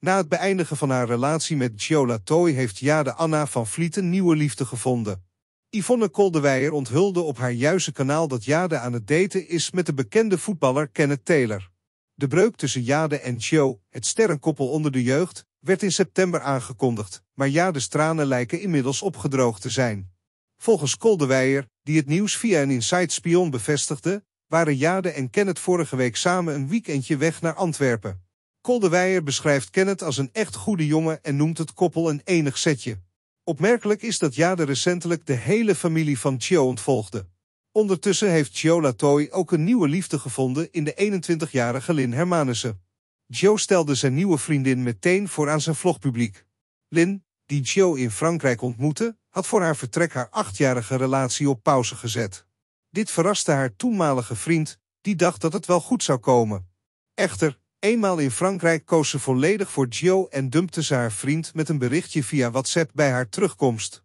Na het beëindigen van haar relatie met Gio Toi heeft Jade Anna van Vliet een nieuwe liefde gevonden. Yvonne Koldewijer onthulde op haar juiste kanaal dat Jade aan het daten is met de bekende voetballer Kenneth Taylor. De breuk tussen Jade en Cho, het sterrenkoppel onder de jeugd, werd in september aangekondigd, maar Jade's tranen lijken inmiddels opgedroogd te zijn. Volgens Koldewijer, die het nieuws via een Inside Spion bevestigde, waren Jade en Kenneth vorige week samen een weekendje weg naar Antwerpen. Koldewijer beschrijft Kenneth als een echt goede jongen en noemt het koppel een enig setje. Opmerkelijk is dat Jade recentelijk de hele familie van Chio ontvolgde. Ondertussen heeft Chio Latoy ook een nieuwe liefde gevonden in de 21-jarige Lin Hermanussen. Chio stelde zijn nieuwe vriendin meteen voor aan zijn vlogpubliek. Lin, die Chio in Frankrijk ontmoette, had voor haar vertrek haar achtjarige relatie op pauze gezet. Dit verraste haar toenmalige vriend, die dacht dat het wel goed zou komen. Echter, Eenmaal in Frankrijk koos ze volledig voor Gio en dumpte ze haar vriend met een berichtje via WhatsApp bij haar terugkomst.